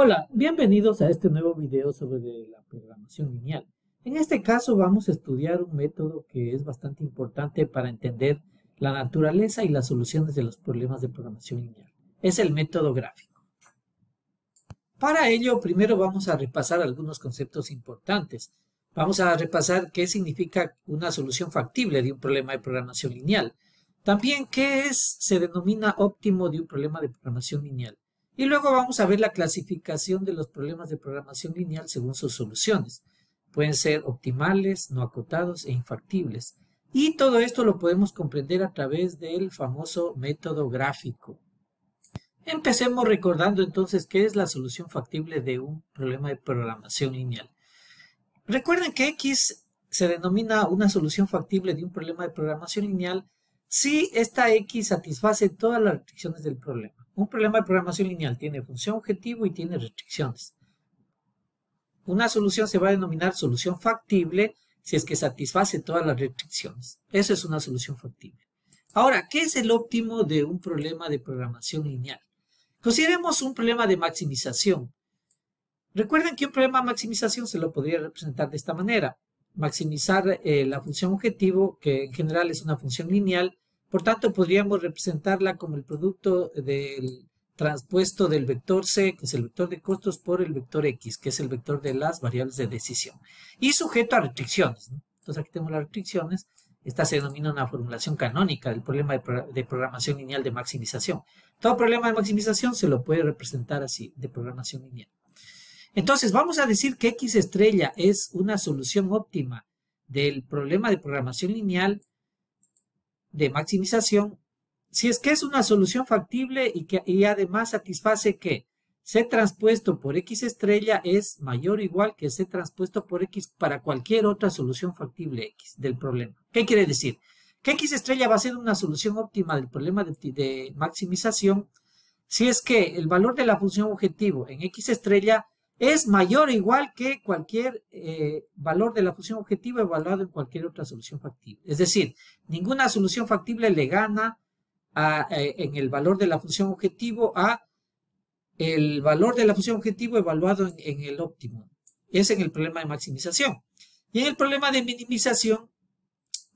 Hola, bienvenidos a este nuevo video sobre la programación lineal. En este caso vamos a estudiar un método que es bastante importante para entender la naturaleza y las soluciones de los problemas de programación lineal. Es el método gráfico. Para ello, primero vamos a repasar algunos conceptos importantes. Vamos a repasar qué significa una solución factible de un problema de programación lineal. También, ¿qué es, se denomina óptimo de un problema de programación lineal? Y luego vamos a ver la clasificación de los problemas de programación lineal según sus soluciones. Pueden ser optimales, no acotados e infactibles. Y todo esto lo podemos comprender a través del famoso método gráfico. Empecemos recordando entonces qué es la solución factible de un problema de programación lineal. Recuerden que X se denomina una solución factible de un problema de programación lineal si esta X satisface todas las restricciones del problema. Un problema de programación lineal tiene función objetivo y tiene restricciones. Una solución se va a denominar solución factible si es que satisface todas las restricciones. Eso es una solución factible. Ahora, ¿qué es el óptimo de un problema de programación lineal? Consideremos un problema de maximización. Recuerden que un problema de maximización se lo podría representar de esta manera. Maximizar eh, la función objetivo, que en general es una función lineal, por tanto, podríamos representarla como el producto del transpuesto del vector C, que es el vector de costos, por el vector X, que es el vector de las variables de decisión. Y sujeto a restricciones. Entonces aquí tenemos las restricciones. Esta se denomina una formulación canónica del problema de, programación lineal de maximización. Todo problema de maximización se lo puede representar así, de programación lineal. Entonces, vamos a decir que X estrella es una solución óptima del problema de programación lineal de maximización, si es que es una solución factible y que además satisface que C transpuesto por X estrella es mayor o igual que C transpuesto por X para cualquier otra solución factible X del problema. ¿Qué quiere decir? Que X estrella va a ser una solución óptima del problema de maximización si es que el valor de la función objetivo en X estrella es mayor o igual que cualquier eh, valor de la función objetivo evaluado en cualquier otra solución factible. Es decir, ninguna solución factible le gana eh, en el valor de la función objetivo a el valor de la función objetivo evaluado en, el óptimo. Es en el problema de maximización. Y en el problema de minimización,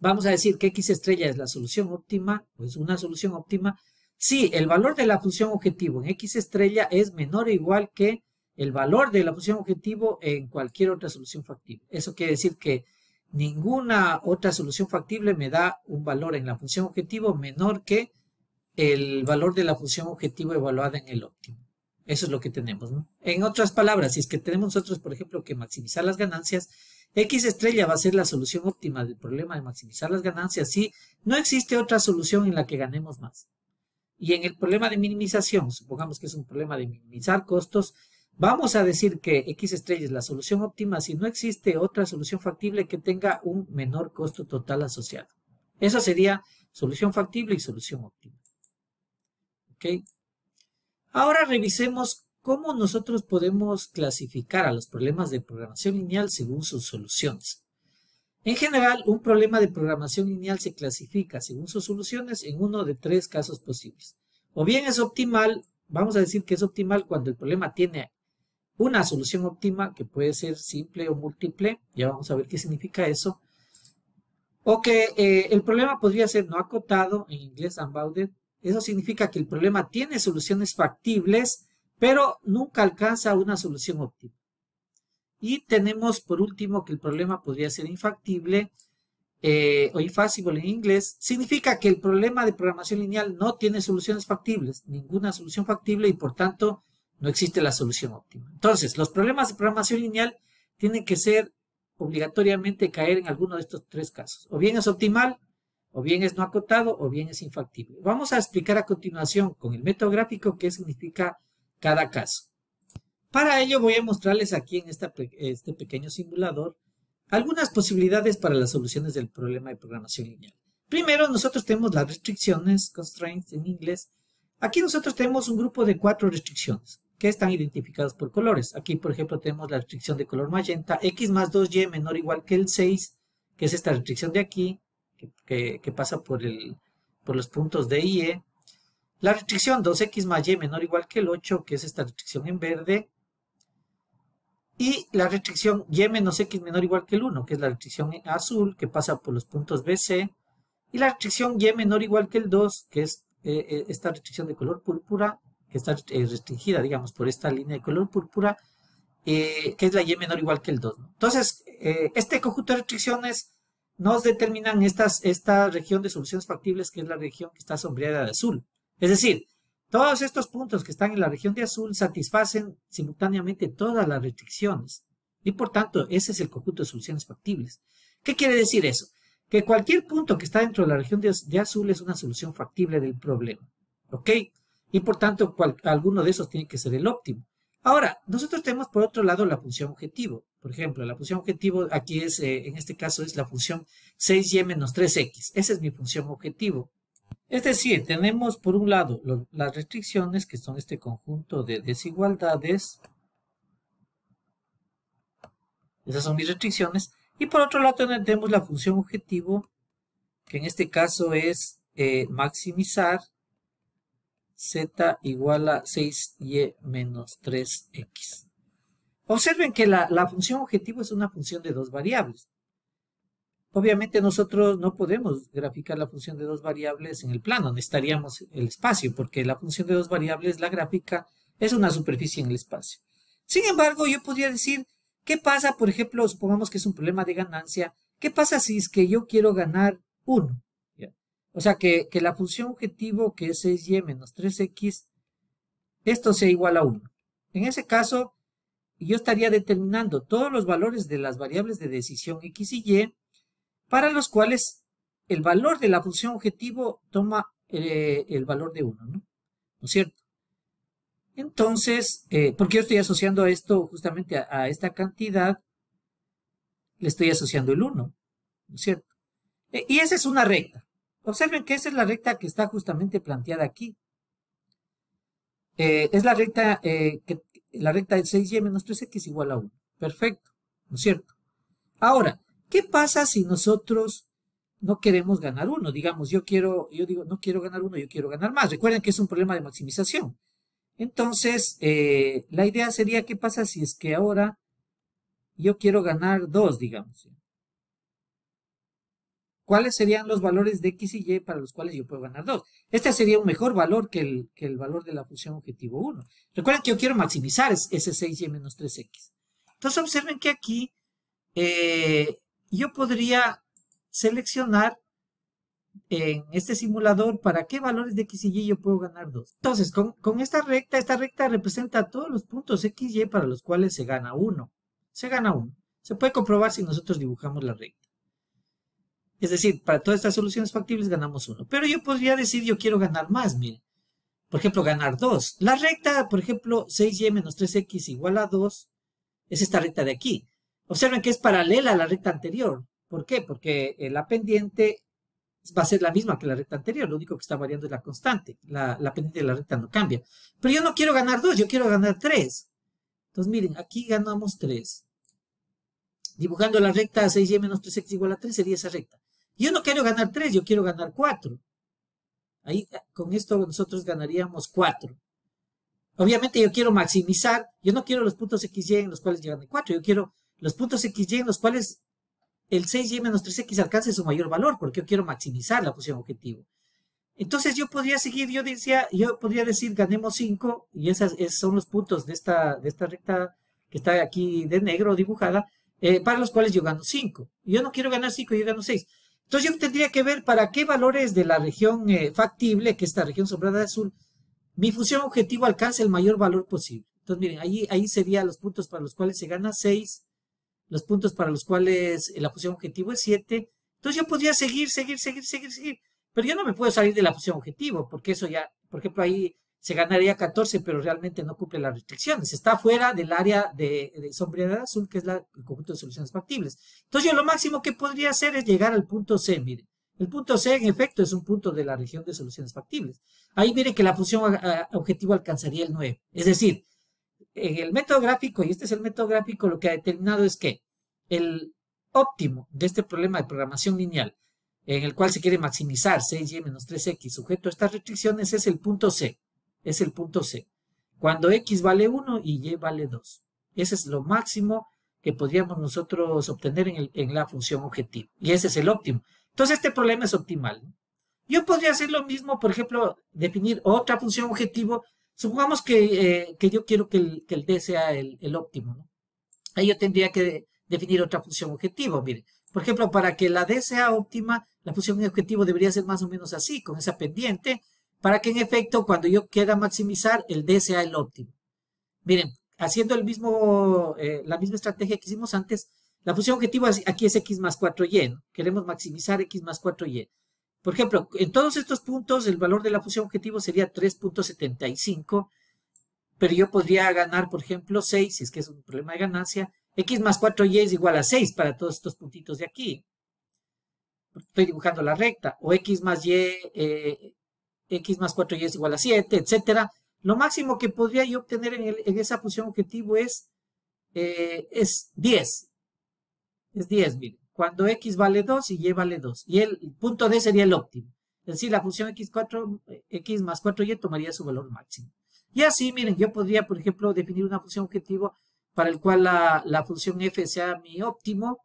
vamos a decir que x estrella es la solución óptima, pues una solución óptima, si el valor de la función objetivo en x estrella es menor o igual que el valor de la función objetivo en cualquier otra solución factible. Eso quiere decir que ninguna otra solución factible me da un valor en la función objetivo menor que el valor de la función objetivo evaluada en el óptimo. Eso es lo que tenemos. En otras palabras, si es que tenemos nosotros, por ejemplo, que maximizar las ganancias, X estrella va a ser la solución óptima del problema de maximizar las ganancias si no existe otra solución en la que ganemos más. Y en el problema de minimización, supongamos que es un problema de minimizar costos, Vamos a decir que X estrella es la solución óptima si no existe otra solución factible que tenga un menor costo total asociado. Eso sería solución factible y solución óptima. ¿Ok? Ahora revisemos cómo nosotros podemos clasificar a los problemas de programación lineal según sus soluciones. En general, un problema de programación lineal se clasifica según sus soluciones en uno de tres casos posibles. O bien es optimal, vamos a decir que es optimal cuando el problema tiene una solución óptima que puede ser simple o múltiple, ya vamos a ver qué significa eso, o que eh, el problema podría ser no acotado, en inglés unbounded, eso significa que el problema tiene soluciones factibles, pero nunca alcanza una solución óptima. Y tenemos por último que el problema podría ser infactible eh, o infacible en inglés. Significa que el problema de programación lineal no tiene soluciones factibles, ninguna solución factible y por tanto no existe la solución óptima. Entonces, los problemas de programación lineal tienen que ser obligatoriamente caer en alguno de estos tres casos. O bien es optimal, o bien es no acotado, o bien es infactible. Vamos a explicar a continuación con el método gráfico qué significa cada caso. Para ello voy a mostrarles aquí en este pequeño simulador algunas posibilidades para las soluciones del problema de programación lineal. Primero, nosotros tenemos las restricciones, constraints en inglés. Aquí nosotros tenemos un grupo de cuatro restricciones que están identificados por colores. Aquí, por ejemplo, tenemos la restricción de color magenta, x más 2y menor o igual que el 6, que es esta restricción de aquí, que, pasa por, el, por los puntos de y, e. La restricción 2x más y menor o igual que el 8, que es esta restricción en verde. Y la restricción y menos x menor o igual que el 1, que es la restricción azul, que pasa por los puntos bc. Y la restricción y menor o igual que el 2, que es eh, eh, esta restricción de color púrpura, está eh, restringida, digamos, por esta línea de color púrpura, eh, que es la Y menor igual que el 2. Entonces, eh, este conjunto de restricciones nos determinan estas, esta región de soluciones factibles, que es la región que está sombreada de azul. Es decir, todos estos puntos que están en la región de azul satisfacen simultáneamente todas las restricciones. Y por tanto, ese es el conjunto de soluciones factibles. ¿Qué quiere decir eso? Que cualquier punto que está dentro de la región de, de azul es una solución factible del problema. ¿Ok? Y por tanto, alguno de esos tiene que ser el óptimo. Ahora, nosotros tenemos por otro lado la función objetivo. Por ejemplo, la función objetivo aquí es, eh, en este caso, es la función 6y-3x. Esa es mi función objetivo. Es decir, tenemos por un lado las restricciones, que son este conjunto de desigualdades. Esas son mis restricciones. Y por otro lado tenemos la función objetivo, que en este caso es eh, maximizar z igual a 6y menos 3x. Observen que la, función objetivo es una función de dos variables. Obviamente nosotros no podemos graficar la función de dos variables en el plano, necesitaríamos el espacio, porque la función de dos variables, la gráfica, es una superficie en el espacio. Sin embargo, yo podría decir, ¿qué pasa, por ejemplo, supongamos que es un problema de ganancia, ¿qué pasa si es que yo quiero ganar 1? O sea, que, la función objetivo que es 6y e menos 3x, esto sea igual a 1. En ese caso, yo estaría determinando todos los valores de las variables de decisión x y y, para los cuales el valor de la función objetivo toma eh, el valor de 1, ¿no? ¿No es cierto? Entonces, eh, porque yo estoy asociando esto justamente a, esta cantidad, le estoy asociando el 1, ¿no es cierto? E, y esa es una recta. Observen que esa es la recta que está justamente planteada aquí. Eh, es la recta, eh, la recta de 6y menos 3x igual a 1. Perfecto, ¿no es cierto? Ahora, ¿qué pasa si nosotros no queremos ganar 1? Digamos, yo quiero, yo digo, no quiero ganar 1, yo quiero ganar más. Recuerden que es un problema de maximización. Entonces, eh, la idea sería, ¿qué pasa si es que ahora yo quiero ganar 2, digamos? cuáles serían los valores de x y y para los cuales yo puedo ganar 2. Este sería un mejor valor que el, que el valor de la función objetivo 1. Recuerden que yo quiero maximizar ese 6y menos 3x. Entonces observen que aquí eh, yo podría seleccionar en este simulador para qué valores de x y y yo puedo ganar 2. Entonces con, con esta recta, esta recta representa todos los puntos x y para los cuales se gana 1. Se gana 1. Se puede comprobar si nosotros dibujamos la recta. Es decir, para todas estas soluciones factibles ganamos uno. Pero yo podría decir, yo quiero ganar más, miren. Por ejemplo, ganar 2. La recta, por ejemplo, 6y menos 3x igual a 2, es esta recta de aquí. Observen que es paralela a la recta anterior. ¿Por qué? Porque la pendiente va a ser la misma que la recta anterior. Lo único que está variando es la constante. La, la pendiente de la recta no cambia. Pero yo no quiero ganar 2, yo quiero ganar 3. Entonces, miren, aquí ganamos 3. Dibujando la recta 6y menos 3x igual a 3 sería esa recta. Yo no quiero ganar tres, yo quiero ganar cuatro. Ahí, con esto nosotros ganaríamos cuatro. Obviamente yo quiero maximizar, yo no quiero los puntos XY en los cuales llegan de 4, yo quiero los puntos XY en los cuales el 6Y menos 3X alcance su mayor valor, porque yo quiero maximizar la posición objetivo. Entonces yo podría seguir, yo decía, yo podría decir ganemos 5, y esas, esos son los puntos de esta, de esta recta que está aquí de negro dibujada, eh, para los cuales yo gano 5. Yo no quiero ganar 5, yo gano 6. Entonces yo tendría que ver para qué valores de la región eh, factible, que es esta región sombrada azul, mi fusión objetivo alcanza el mayor valor posible. Entonces miren, ahí, ahí serían los puntos para los cuales se gana 6, los puntos para los cuales la función objetivo es 7. Entonces yo podría seguir, seguir, seguir, seguir, seguir. Pero yo no me puedo salir de la función objetivo, porque eso ya, por ejemplo, ahí se ganaría 14, pero realmente no cumple las restricciones. Está fuera del área de, de azul, que es la, el conjunto de soluciones factibles. Entonces, yo lo máximo que podría hacer es llegar al punto C, mire El punto C, en efecto, es un punto de la región de soluciones factibles. Ahí mire que la función ah, ah, objetivo alcanzaría el 9. Es decir, en el método gráfico, y este es el método gráfico, lo que ha determinado es que el óptimo de este problema de programación lineal, en el cual se quiere maximizar 6y menos 3x sujeto a estas restricciones, es el punto C es el punto C. Cuando X vale 1 y Y vale 2. Ese es lo máximo que podríamos nosotros obtener en, la función objetivo. Y ese es el óptimo. Entonces este problema es optimal. Yo podría hacer lo mismo, por ejemplo, definir otra función objetivo. Supongamos que, eh, que yo quiero que el, D sea el, óptimo. Ahí yo tendría que definir otra función objetivo. mire por ejemplo, para que la D sea óptima, la función objetivo debería ser más o menos así, con esa pendiente para que en efecto cuando yo quiera maximizar, el D sea el óptimo. Miren, haciendo el mismo, eh, la misma estrategia que hicimos antes, la función objetivo aquí es x más 4y, queremos maximizar x más 4y. Por ejemplo, en todos estos puntos el valor de la función objetivo sería 3.75, pero yo podría ganar, por ejemplo, 6, si es que es un problema de ganancia. x más 4y es igual a 6 para todos estos puntitos de aquí. Estoy dibujando la recta. O x más y, eh, x más 4y es igual a 7, etcétera. Lo máximo que podría yo obtener en, esa función objetivo es, eh, es 10. Es 10, miren. Cuando x vale 2 y y vale 2. Y el punto d sería el óptimo. Es decir, la función x4, x más 4y tomaría su valor máximo. Y así, miren, yo podría, por ejemplo, definir una función objetivo para el cual la, la función f sea mi óptimo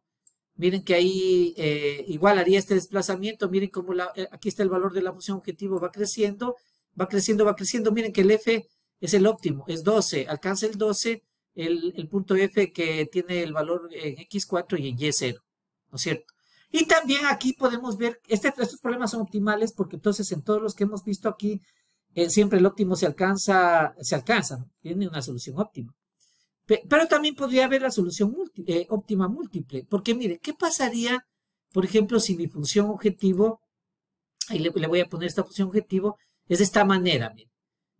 Miren que ahí eh, igual haría este desplazamiento. Miren cómo eh, aquí está el valor de la función objetivo, va creciendo, va creciendo, va creciendo. Miren que el f es el óptimo, es 12. Alcanza el 12 el, punto f que tiene el valor en x4 y en y0, ¿no es cierto? Y también aquí podemos ver, este, estos problemas son optimales porque entonces en todos los que hemos visto aquí, eh, siempre el óptimo se alcanza, se alcanza, tiene una solución óptima. Pero también podría haber la solución eh, óptima múltiple, porque mire, ¿qué pasaría, por ejemplo, si mi función objetivo, ahí le, voy a poner esta función objetivo, es de esta manera, mire.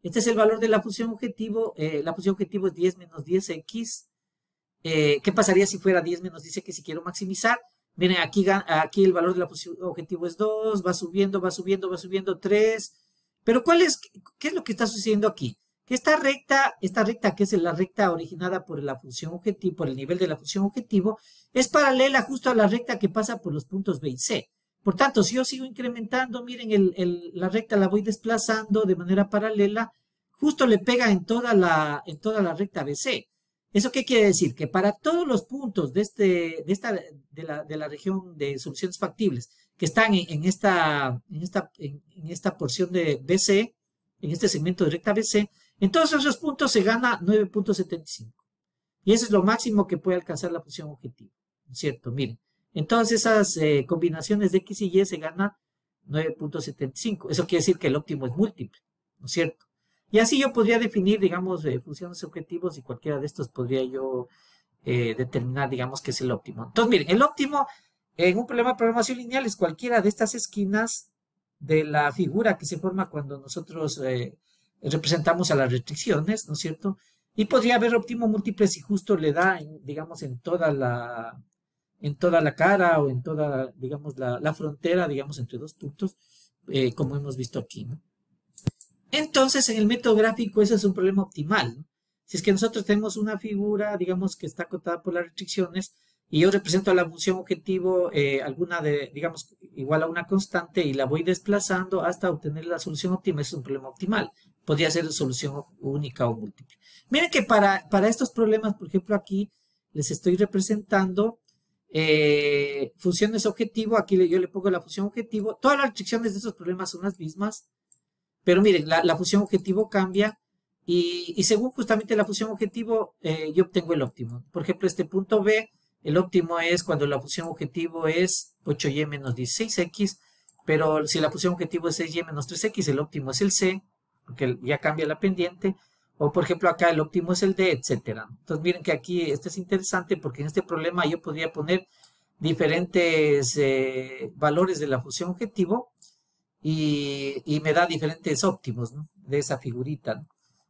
Este es el valor de la función objetivo, eh, la función objetivo es 10 menos 10x. Eh, ¿Qué pasaría si fuera 10 menos 10x si quiero maximizar? Miren, aquí, aquí el valor de la función objetivo es 2, va subiendo, va subiendo, va subiendo, 3. Pero ¿cuál es, ¿qué es lo que está sucediendo aquí? Que esta recta, esta recta que es la recta originada por la función objetivo, por el nivel de la función objetivo, es paralela justo a la recta que pasa por los puntos B y C. Por tanto, si yo sigo incrementando, miren, la recta la voy desplazando de manera paralela, justo le pega en toda la, en toda la recta BC. ¿Eso qué quiere decir? Que para todos los puntos de, este, de, esta, de, la, región de soluciones factibles que están en, esta, esta, en esta porción de BC, en este segmento de recta BC, en todos esos puntos se gana 9.75. Y eso es lo máximo que puede alcanzar la función objetiva. ¿Cierto? Miren, en todas esas eh, combinaciones de X y Y se gana 9.75. Eso quiere decir que el óptimo es múltiple. ¿No es cierto? Y así yo podría definir, digamos, eh, funciones objetivos y cualquiera de estos podría yo eh, determinar, digamos, que es el óptimo. Entonces, miren, el óptimo en un problema de programación lineal es cualquiera de estas esquinas de la figura que se forma cuando nosotros representamos a las restricciones, ¿no es cierto? Y podría haber óptimo múltiple si justo le da, digamos, en toda la en toda la cara o en toda, digamos, la, frontera, digamos, entre dos puntos, eh, como hemos visto aquí, ¿no? Entonces, en el método gráfico ese es un problema optimal, ¿no? Si es que nosotros tenemos una figura, digamos, que está acotada por las restricciones, y yo represento a la función objetivo eh, alguna de, digamos, igual a una constante y la voy desplazando hasta obtener la solución óptima, es un problema optimal podría ser solución única o múltiple. Miren que para, para estos problemas, por ejemplo, aquí les estoy representando eh, funciones objetivo. Aquí yo le pongo la función objetivo. Todas las restricciones de estos problemas son las mismas. Pero miren, la, función objetivo cambia. Y, según justamente la función objetivo, eh, yo obtengo el óptimo. Por ejemplo, este punto B, el óptimo es cuando la función objetivo es 8y e menos 16x. Pero si la función objetivo es 6y e menos 3x, el óptimo es el C porque ya cambia la pendiente. O por ejemplo acá el óptimo es el D, etcétera. Entonces miren que aquí esto es interesante porque en este problema yo podría poner diferentes eh, valores de la función objetivo y, me da diferentes óptimos de esa figurita.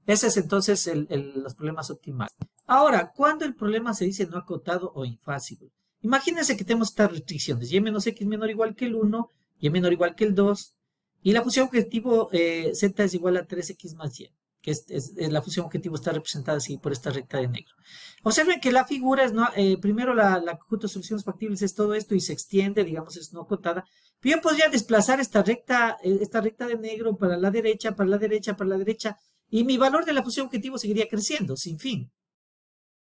Esos Ese es entonces los problemas optimales. Ahora, ¿cuándo el problema se dice no acotado o infácil? Imagínense que tenemos estas restricciones, y menos x menor o igual que el 1, y menor o igual que el 2, y la función objetivo eh, z es igual a 3x más y, que es, la función objetivo está representada así por esta recta de negro. Observen que la figura es, no, eh, primero la, conjunto de soluciones factibles es todo esto y se extiende, digamos, es no contada. bien yo podría desplazar esta recta, eh, esta recta de negro para la derecha, para la derecha, para la derecha, y mi valor de la función objetivo seguiría creciendo, sin fin.